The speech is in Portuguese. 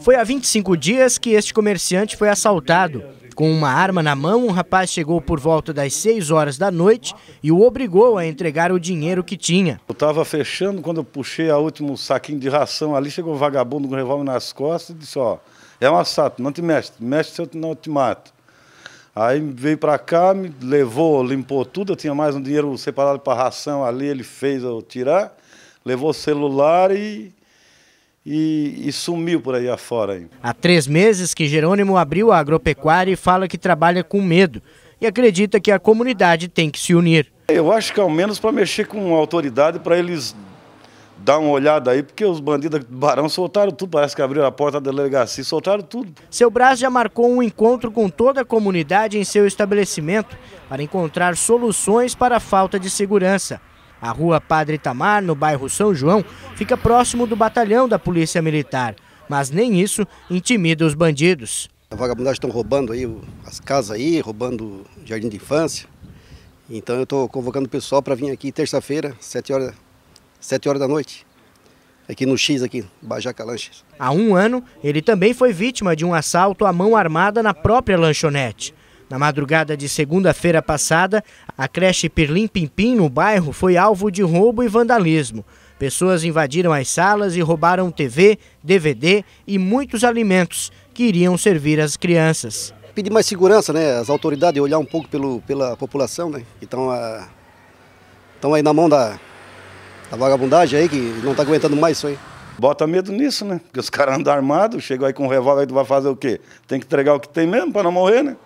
Foi há 25 dias que este comerciante foi assaltado. Com uma arma na mão, um rapaz chegou por volta das 6 horas da noite e o obrigou a entregar o dinheiro que tinha. Eu estava fechando, quando eu puxei o último saquinho de ração ali, chegou um vagabundo com um revólver nas costas e disse, ó, é um assalto, não te mexe, mexe se eu não te mato. Aí veio para cá, me levou, limpou tudo, eu tinha mais um dinheiro separado para ração ali, ele fez eu tirar, levou o celular e e, e, sumiu por aí afora. Há três meses que Jerônimo abriu a agropecuária e fala que trabalha com medo e acredita que a comunidade tem que se unir. Eu acho que ao é menos para mexer com a autoridade, para eles dar uma olhada aí, porque os bandidos do Barão soltaram tudo, parece que abriram a porta da delegacia, soltaram tudo. Seu Braz já marcou um encontro com toda a comunidade em seu estabelecimento para encontrar soluções para a falta de segurança. A rua Padre Itamar, no bairro São João, fica próximo do batalhão da Polícia Militar, mas nem isso intimida os bandidos. A vagabundagem estão roubando aí as casas aí, roubando o jardim de infância. Então eu estou convocando o pessoal para vir aqui terça-feira, 7 horas, 7 horas da noite aqui no X, aqui, Bajá Calanches. Há um ano, ele também foi vítima de um assalto à mão armada na própria lanchonete. Na madrugada de segunda-feira passada, a creche Pirlim Pimpim, no bairro, foi alvo de roubo e vandalismo. Pessoas invadiram as salas e roubaram TV, DVD e muitos alimentos que iriam servir às crianças. Pedir mais segurança, né? As autoridades olhar um pouco pelo, pela população, né? Que estão ah, aí na mão da, da vagabundagem aí, que não está aguentando mais isso aí. Bota medo nisso, né? Porque os caras andam armados, chegam aí com um revólver, tu vai fazer o quê? Tem que entregar o que tem mesmo para não morrer, né?